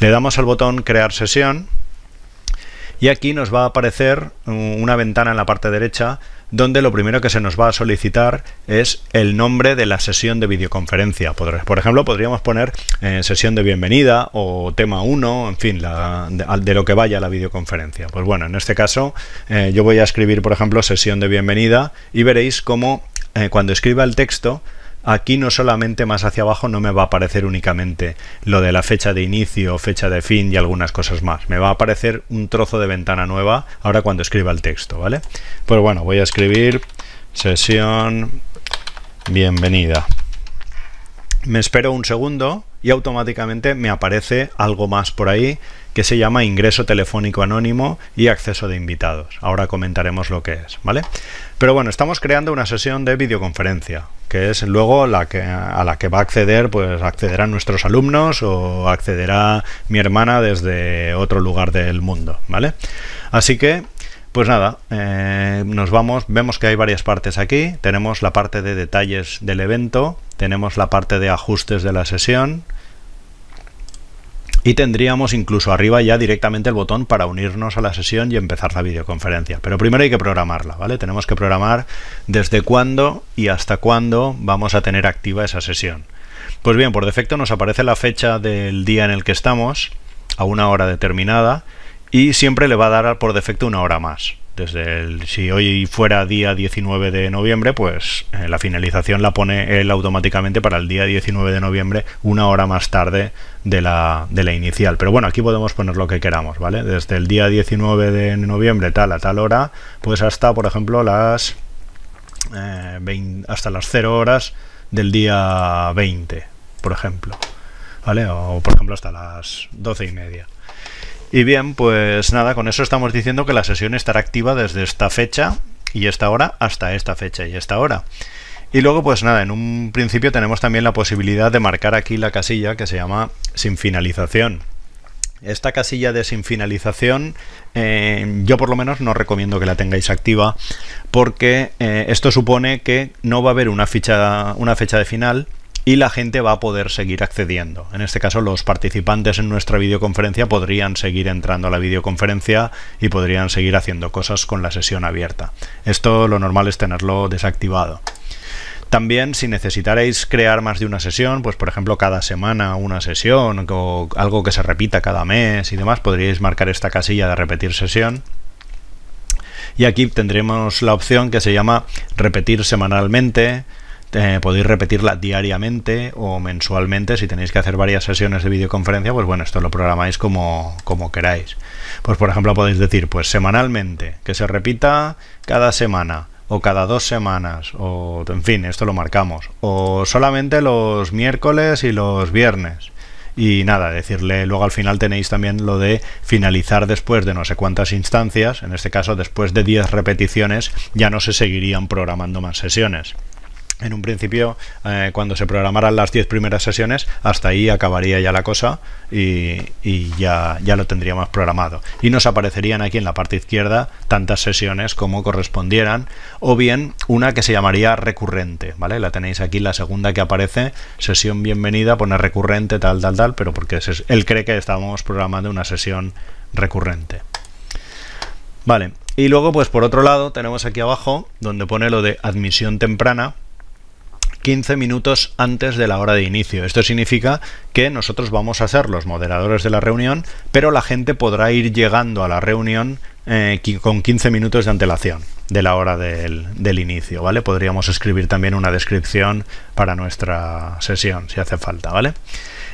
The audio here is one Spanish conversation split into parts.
Le damos al botón crear sesión y aquí nos va a aparecer una ventana en la parte derecha donde lo primero que se nos va a solicitar es el nombre de la sesión de videoconferencia. Por ejemplo, podríamos poner eh, sesión de bienvenida o tema 1, en fin, de, lo que vaya la videoconferencia. Pues bueno, en este caso eh, yo voy a escribir, por ejemplo, sesión de bienvenida y veréis cómo eh, cuando escriba el texto aquí no solamente más hacia abajo no me va a aparecer únicamente lo de la fecha de inicio, fecha de fin y algunas cosas más. Me va a aparecer un trozo de ventana nueva ahora cuando escriba el texto, ¿vale? Pues bueno, voy a escribir sesión bienvenida me espero un segundo y automáticamente me aparece algo más por ahí que se llama ingreso telefónico anónimo y acceso de invitados. Ahora comentaremos lo que es, ¿vale? Pero bueno, estamos creando una sesión de videoconferencia, que es luego a la que va a acceder, pues accederán nuestros alumnos o accederá mi hermana desde otro lugar del mundo, ¿vale? Así que pues nada, eh, nos vamos, vemos que hay varias partes aquí, tenemos la parte de detalles del evento, tenemos la parte de ajustes de la sesión y tendríamos incluso arriba ya directamente el botón para unirnos a la sesión y empezar la videoconferencia. Pero primero hay que programarla, ¿vale? Tenemos que programar desde cuándo y hasta cuándo vamos a tener activa esa sesión. Pues bien, por defecto nos aparece la fecha del día en el que estamos a una hora determinada, y siempre le va a dar por defecto una hora más. Desde el, si hoy fuera día 19 de noviembre, pues eh, la finalización la pone él automáticamente para el día 19 de noviembre, una hora más tarde de la, de la inicial. Pero bueno, aquí podemos poner lo que queramos, ¿vale? Desde el día 19 de noviembre, tal a tal hora, pues hasta, por ejemplo, las eh, hasta las 0 horas del día 20, por ejemplo. ¿Vale? O por ejemplo hasta las doce y media. Y bien, pues nada, con eso estamos diciendo que la sesión estará activa desde esta fecha y esta hora hasta esta fecha y esta hora. Y luego, pues nada, en un principio tenemos también la posibilidad de marcar aquí la casilla que se llama sin finalización. Esta casilla de sin finalización eh, yo por lo menos no recomiendo que la tengáis activa porque eh, esto supone que no va a haber una, una fecha de final y la gente va a poder seguir accediendo. En este caso, los participantes en nuestra videoconferencia podrían seguir entrando a la videoconferencia y podrían seguir haciendo cosas con la sesión abierta. Esto lo normal es tenerlo desactivado. También si necesitaréis crear más de una sesión, pues por ejemplo cada semana una sesión o algo que se repita cada mes y demás, podríais marcar esta casilla de repetir sesión y aquí tendremos la opción que se llama repetir semanalmente eh, podéis repetirla diariamente o mensualmente. Si tenéis que hacer varias sesiones de videoconferencia, pues bueno, esto lo programáis como, queráis. Pues por ejemplo podéis decir, pues semanalmente, que se repita cada semana o cada dos semanas, o en fin, esto lo marcamos, o solamente los miércoles y los viernes. Y nada, decirle luego al final tenéis también lo de finalizar después de no sé cuántas instancias, en este caso después de 10 repeticiones ya no se seguirían programando más sesiones en un principio, eh, cuando se programaran las 10 primeras sesiones, hasta ahí acabaría ya la cosa y, ya, lo tendríamos programado. Y nos aparecerían aquí en la parte izquierda tantas sesiones como correspondieran, o bien una que se llamaría recurrente, ¿vale? La tenéis aquí, la segunda que aparece, sesión bienvenida, pone recurrente, tal, tal, tal, pero porque él cree que estábamos programando una sesión recurrente. Vale, y luego pues por otro lado tenemos aquí abajo donde pone lo de admisión temprana, 15 minutos antes de la hora de inicio. Esto significa que nosotros vamos a ser los moderadores de la reunión, pero la gente podrá ir llegando a la reunión eh, con 15 minutos de antelación de la hora del, inicio, ¿vale? Podríamos escribir también una descripción para nuestra sesión, si hace falta, ¿vale?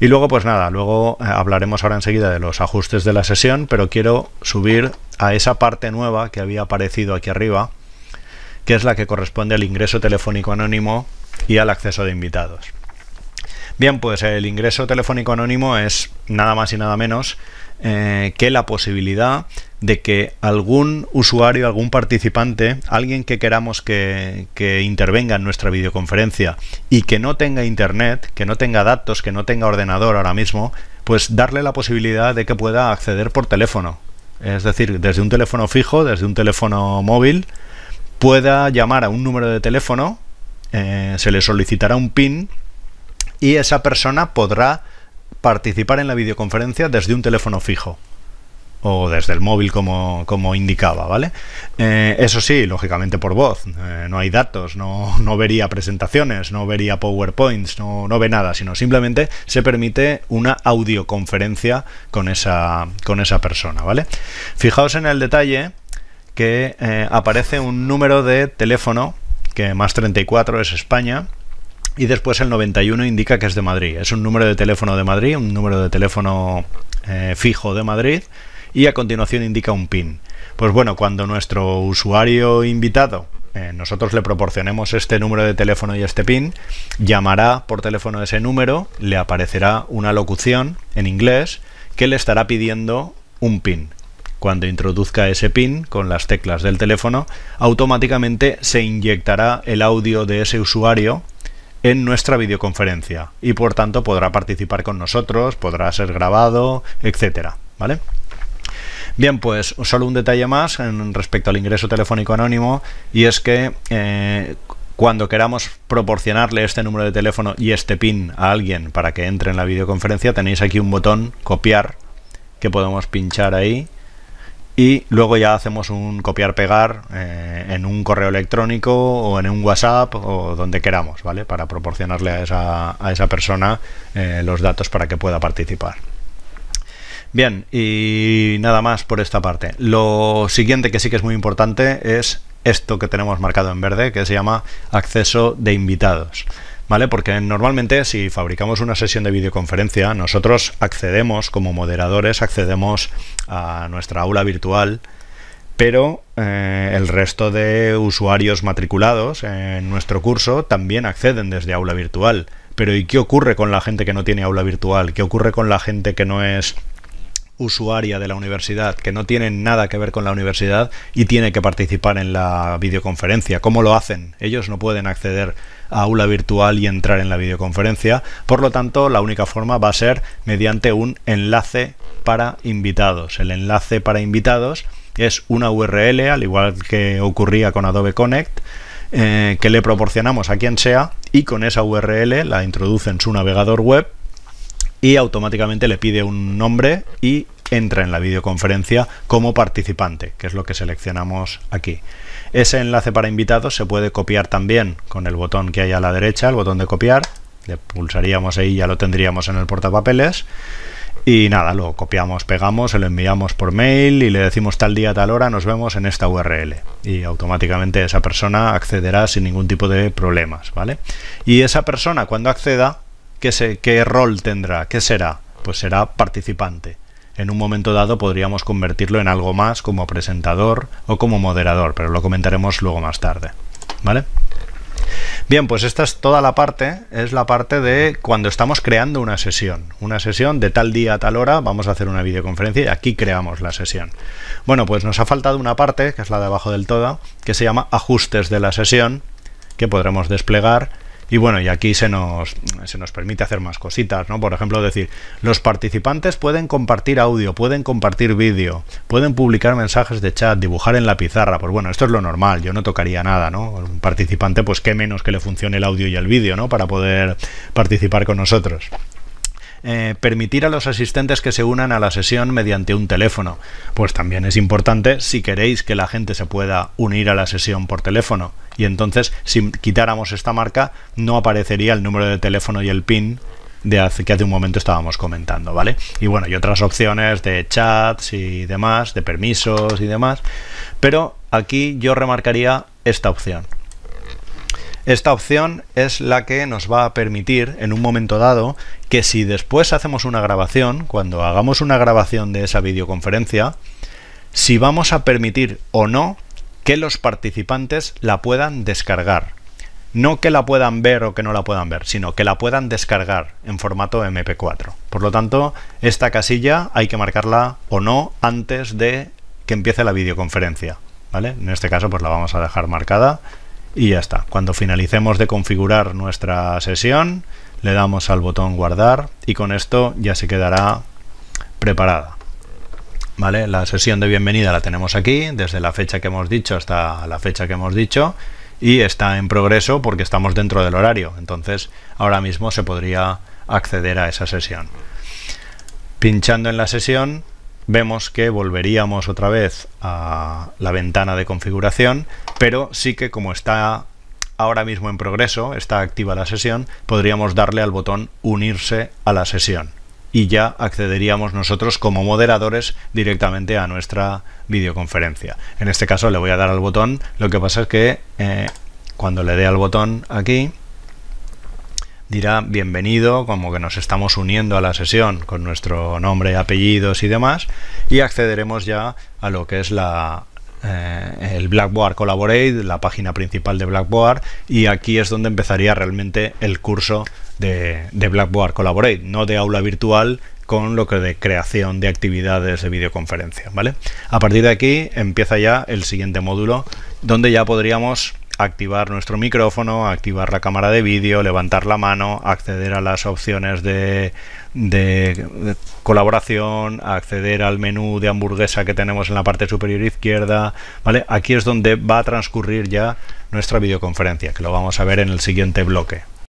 Y luego, pues nada, luego eh, hablaremos ahora enseguida de los ajustes de la sesión, pero quiero subir a esa parte nueva que había aparecido aquí arriba, que es la que corresponde al ingreso telefónico anónimo y al acceso de invitados. Bien, pues el ingreso telefónico anónimo es nada más y nada menos eh, que la posibilidad de que algún usuario, algún participante, alguien que queramos que, intervenga en nuestra videoconferencia y que no tenga internet, que no tenga datos, que no tenga ordenador ahora mismo, pues darle la posibilidad de que pueda acceder por teléfono. Es decir, desde un teléfono fijo, desde un teléfono móvil, pueda llamar a un número de teléfono eh, se le solicitará un PIN y esa persona podrá participar en la videoconferencia desde un teléfono fijo o desde el móvil como, como indicaba, ¿vale? Eh, eso sí, lógicamente por voz, eh, no hay datos, no, no, vería presentaciones, no vería PowerPoints, no, no, ve nada, sino simplemente se permite una audioconferencia con esa, con esa persona, ¿vale? Fijaos en el detalle que aparece un número de teléfono que más 34 es España. Y después el 91 indica que es de Madrid. Es un número de teléfono de Madrid, un número de teléfono eh, fijo de Madrid. Y a continuación indica un PIN. Pues bueno, cuando nuestro usuario invitado eh, nosotros le proporcionemos este número de teléfono y este PIN, llamará por teléfono ese número, le aparecerá una locución en inglés que le estará pidiendo un PIN. Cuando introduzca ese pin con las teclas del teléfono, automáticamente se inyectará el audio de ese usuario en nuestra videoconferencia y por tanto podrá participar con nosotros, podrá ser grabado, etcétera, ¿vale? Bien, pues solo un detalle más en respecto al ingreso telefónico anónimo y es que eh, cuando queramos proporcionarle este número de teléfono y este pin a alguien para que entre en la videoconferencia, tenéis aquí un botón copiar que podemos pinchar ahí y luego ya hacemos un copiar-pegar eh, en un correo electrónico o en un WhatsApp o donde queramos, ¿vale? Para proporcionarle a esa, persona eh, los datos para que pueda participar. Bien, y nada más por esta parte. Lo siguiente que sí que es muy importante es esto que tenemos marcado en verde, que se llama acceso de invitados. ¿vale? Porque normalmente si fabricamos una sesión de videoconferencia, nosotros accedemos, como moderadores, accedemos a nuestra aula virtual, pero eh, el resto de usuarios matriculados en nuestro curso también acceden desde aula virtual. Pero ¿y qué ocurre con la gente que no tiene aula virtual? ¿Qué ocurre con la gente que no es usuaria de la universidad que no tiene nada que ver con la universidad y tiene que participar en la videoconferencia. ¿Cómo lo hacen? Ellos no pueden acceder a aula virtual y entrar en la videoconferencia. Por lo tanto, la única forma va a ser mediante un enlace para invitados. El enlace para invitados es una URL, al igual que ocurría con Adobe Connect, eh, que le proporcionamos a quien sea y con esa URL la introduce en su navegador web y automáticamente le pide un nombre y entra en la videoconferencia como participante, que es lo que seleccionamos aquí. Ese enlace para invitados se puede copiar también con el botón que hay a la derecha, el botón de copiar. Le pulsaríamos ahí y ya lo tendríamos en el portapapeles. Y nada, lo copiamos, pegamos, se lo enviamos por mail y le decimos tal día, tal hora, nos vemos en esta URL. Y automáticamente esa persona accederá sin ningún tipo de problemas, ¿vale? Y esa persona cuando acceda ¿qué, rol tendrá? ¿Qué será? Pues será participante. En un momento dado podríamos convertirlo en algo más como presentador o como moderador, pero lo comentaremos luego más tarde. ¿Vale? Bien, pues esta es toda la parte, es la parte de cuando estamos creando una sesión. Una sesión de tal día a tal hora, vamos a hacer una videoconferencia y aquí creamos la sesión. Bueno, pues nos ha faltado una parte, que es la de abajo del todo, que se llama ajustes de la sesión, que podremos desplegar y bueno, y aquí se nos, se nos permite hacer más cositas, ¿no? Por ejemplo, decir, los participantes pueden compartir audio, pueden compartir vídeo, pueden publicar mensajes de chat, dibujar en la pizarra. Pues bueno, esto es lo normal, yo no tocaría nada, ¿no? Un participante, pues qué menos que le funcione el audio y el vídeo, ¿no? Para poder participar con nosotros. Eh, permitir a los asistentes que se unan a la sesión mediante un teléfono. Pues también es importante si queréis que la gente se pueda unir a la sesión por teléfono. Y entonces, si quitáramos esta marca, no aparecería el número de teléfono y el PIN de hace, que hace un momento estábamos comentando, ¿vale? Y bueno, hay otras opciones de chats y demás, de permisos y demás. Pero aquí yo remarcaría esta opción. Esta opción es la que nos va a permitir en un momento dado que si después hacemos una grabación, cuando hagamos una grabación de esa videoconferencia, si vamos a permitir o no que los participantes la puedan descargar. No que la puedan ver o que no la puedan ver, sino que la puedan descargar en formato MP4. Por lo tanto, esta casilla hay que marcarla o no antes de que empiece la videoconferencia. En este caso, pues la vamos a dejar marcada y ya está. Cuando finalicemos de configurar nuestra sesión, le damos al botón guardar y con esto ya se quedará preparada. ¿Vale? La sesión de bienvenida la tenemos aquí, desde la fecha que hemos dicho hasta la fecha que hemos dicho y está en progreso porque estamos dentro del horario. Entonces ahora mismo se podría acceder a esa sesión. Pinchando en la sesión vemos que volveríamos otra vez a la ventana de configuración, pero sí que como está ahora mismo en progreso, está activa la sesión, podríamos darle al botón unirse a la sesión y ya accederíamos nosotros como moderadores directamente a nuestra videoconferencia. En este caso le voy a dar al botón, lo que pasa es que eh, cuando le dé al botón aquí, dirá bienvenido, como que nos estamos uniendo a la sesión con nuestro nombre, apellidos y demás, y accederemos ya a lo que es la, eh, el Blackboard Collaborate, la página principal de Blackboard, y aquí es donde empezaría realmente el curso de, Blackboard Collaborate, no de aula virtual con lo que de creación de actividades de videoconferencia, ¿vale? A partir de aquí empieza ya el siguiente módulo, donde ya podríamos activar nuestro micrófono, activar la cámara de vídeo, levantar la mano, acceder a las opciones de, de, colaboración, acceder al menú de hamburguesa que tenemos en la parte superior izquierda. ¿vale? Aquí es donde va a transcurrir ya nuestra videoconferencia, que lo vamos a ver en el siguiente bloque.